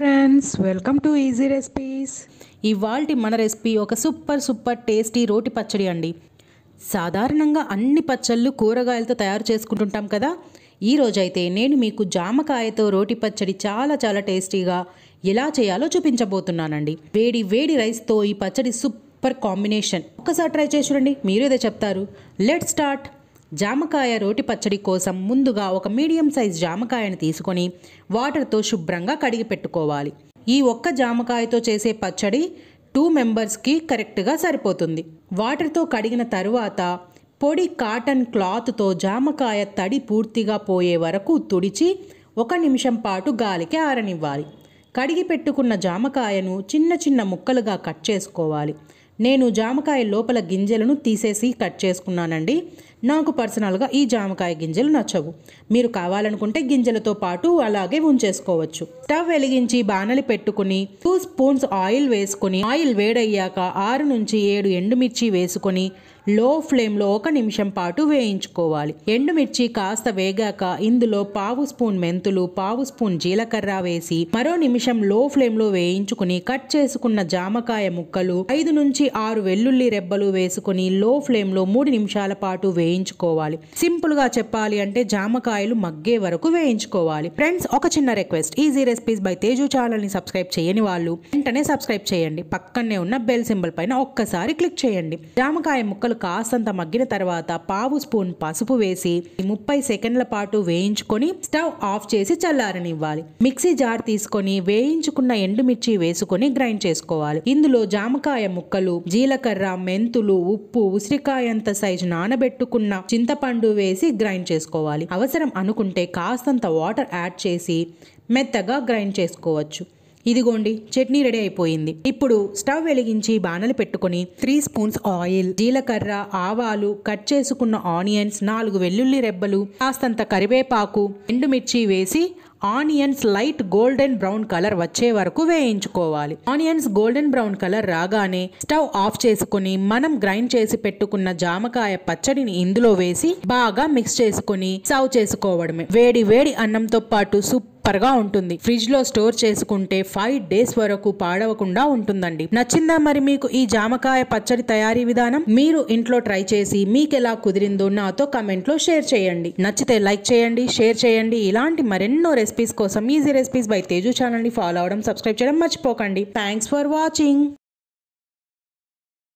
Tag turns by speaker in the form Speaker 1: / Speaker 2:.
Speaker 1: friends welcome to easy recipes ఇవాల్టి మన recipe ఒక సూపర్ సూపర్ టేస్టీ రోటి పచ్చడి అండి సాధారణంగా అన్ని పచ్చళ్ళు కూరగాయలతో తయారు చేసుకుంటుంటాం కదా ఈరోజైతే నేను మీకు జామకాయతో రోటి పచ్చడి చాలా చాలా టేస్టీగా ఎలా చేయాలో చూపించబోతున్నానండి వేడి వేడి రైస్తో ఈ పచ్చడి సూపర్ కాంబినేషన్ ఒకసారి ట్రై చేసి చూడండి మీరు ఏదో చెప్తారు లెట్ స్టార్ట్ జామకాయ రోటి పచ్చడి కోసం ముందుగా ఒక మీడియం సైజ్ జామకాయను తీసుకొని వాటర్తో శుభ్రంగా కడిగి పెట్టుకోవాలి ఈ ఒక్క జామకాయతో చేసే పచ్చడి టూ మెంబర్స్కి కరెక్ట్గా సరిపోతుంది వాటర్తో కడిగిన తరువాత పొడి కాటన్ క్లాత్తో జామకాయ తడి పూర్తిగా పోయే వరకు తుడిచి ఒక నిమిషం పాటు గాలికి ఆరనివ్వాలి కడిగి పెట్టుకున్న జామకాయను చిన్న చిన్న ముక్కలుగా కట్ చేసుకోవాలి నేను జామకాయ లోపల గింజలను తీసేసి కట్ చేసుకున్నానండి నాకు పర్సనల్గా ఈ జామకాయ గింజలు నచ్చవు మీరు కావాలనుకుంటే గింజలతో పాటు అలాగే ఉంచేసుకోవచ్చు స్టవ్ వెలిగించి బాణలి పెట్టుకుని టూ స్పూన్స్ ఆయిల్ వేసుకుని ఆయిల్ వేడయ్యాక ఆరు నుంచి ఏడు ఎండుమిర్చి వేసుకొని లో ఫ్లేమ్లో ఒక నిమిషం పాటు వేయించుకోవాలి ఎండుమిర్చి కాస్త వేగాక ఇందులో పావు స్పూన్ మెంతులు పావు స్పూన్ జీలకర్ర వేసి మరో నిమిషం లో ఫ్లేమ్లో వేయించుకుని కట్ చేసుకున్న జామకాయ ముక్కలు ఐదు నుంచి ఆరు వెల్లుల్లి రెబ్బలు వేసుకుని లో ఫ్లేమ్లో మూడు నిమిషాల పాటు వేయించుకోవాలి సింపుల్గా చెప్పాలి అంటే జామకాయలు మగ్గే వరకు వేయించుకోవాలి ఫ్రెండ్స్ ఒక చిన్న request easy recipes by Teju ఛానల్ని సబ్స్క్రైబ్ చేయని వాళ్ళు వెంటనే సబ్స్క్రైబ్ చేయండి పక్కనే ఉన్న బెల్ సింబల్ పైన ఒక్కసారి క్లిక్ చేయండి జామకాయ ముక్కలు ముక్కలు కాస్తంత మగ్గిన తర్వాత పావు స్పూన్ పసుపు వేసి ముప్పై సెకండ్ల పాటు వేయించుకొని స్టవ్ ఆఫ్ చేసి చల్లారనివ్వాలి మిక్సీ జార్ తీసుకొని వేయించుకున్న ఎండుమిర్చి వేసుకొని గ్రైండ్ చేసుకోవాలి ఇందులో జామకాయ ముక్కలు జీలకర్ర మెంతులు ఉప్పు ఉసిరికాయంత సైజు నానబెట్టుకున్న చింతపండు వేసి గ్రైండ్ చేసుకోవాలి అవసరం అనుకుంటే కాస్తంత వాటర్ యాడ్ చేసి మెత్తగా గ్రైండ్ చేసుకోవచ్చు ఇదిగోండి చట్నీ రెడీ అయిపోయింది ఇప్పుడు స్టవ్ వెలిగించి బాణలు పెట్టుకుని త్రీ స్పూన్స్ ఆయిల్ జీలకర్ర ఆవాలు కట్ చేసుకున్న ఆనియన్స్ నాలుగు వెల్లుల్లి రెబ్బలు కాస్తంత కరివేపాకు ఎండుమిర్చి వేసి onions light golden brown colour వచ్చే వరకు వేయించుకోవాలి ఆనియన్స్ గోల్డెన్ బ్రౌన్ కలర్ రాగానే స్టవ్ ఆఫ్ చేసుకుని మనం గ్రైండ్ చేసి పెట్టుకున్న జామకాయ పచ్చడిని ఇందులో వేసి బాగా మిక్స్ చేసుకుని సర్వ్ చేసుకోవడమే వేడి వేడి అన్నంతో పాటు సూప్ సూపర్గా ఉంటుంది ఫ్రిడ్జ్ లో స్టోర్ చేసుకుంటే ఫైవ్ డేస్ వరకు పాడవకుండా ఉంటుందండి నచ్చిందా మరి మీకు ఈ జామకాయ పచ్చడి తయారీ విధానం మీరు ఇంట్లో ట్రై చేసి మీకు ఎలా కుదిరిందో నాతో కమెంట్ లో షేర్ చేయండి నచ్చితే లైక్ చేయండి షేర్ చేయండి ఇలాంటి మరెన్నో రెసిపీస్ కోసం ఈజీ రెసిపీస్ బై తేజు ఛానల్ని ఫాలో అవడం సబ్స్క్రైబ్ చేయడం మర్చిపోకండి థ్యాంక్స్ ఫర్ వాచింగ్